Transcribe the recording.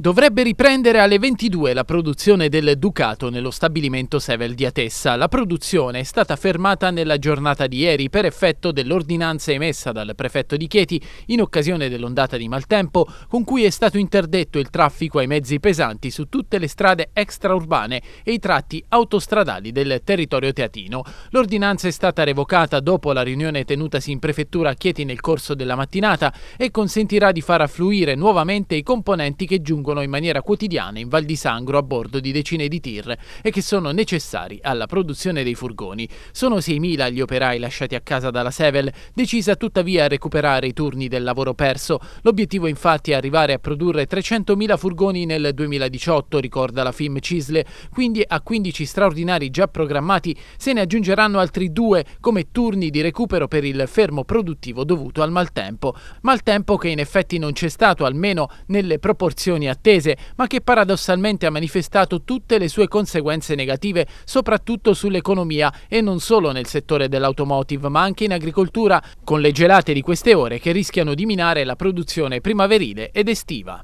Dovrebbe riprendere alle 22 la produzione del Ducato nello stabilimento Sevel di Atessa. La produzione è stata fermata nella giornata di ieri per effetto dell'ordinanza emessa dal prefetto di Chieti in occasione dell'ondata di maltempo con cui è stato interdetto il traffico ai mezzi pesanti su tutte le strade extraurbane e i tratti autostradali del territorio teatino. L'ordinanza è stata revocata dopo la riunione tenutasi in prefettura a Chieti nel corso della mattinata e consentirà di far affluire nuovamente i componenti che giungono giungono in maniera quotidiana in Val di Sangro a bordo di decine di tir e che sono necessari alla produzione dei furgoni. Sono 6.000 gli operai lasciati a casa dalla Sevel, decisa tuttavia a recuperare i turni del lavoro perso. L'obiettivo infatti è arrivare a produrre 300.000 furgoni nel 2018, ricorda la FIM Cisle, quindi a 15 straordinari già programmati se ne aggiungeranno altri due come turni di recupero per il fermo produttivo dovuto al maltempo. Maltempo che in effetti non c'è stato almeno nelle proporzioni attuali attese, ma che paradossalmente ha manifestato tutte le sue conseguenze negative, soprattutto sull'economia e non solo nel settore dell'automotive, ma anche in agricoltura, con le gelate di queste ore che rischiano di minare la produzione primaverile ed estiva.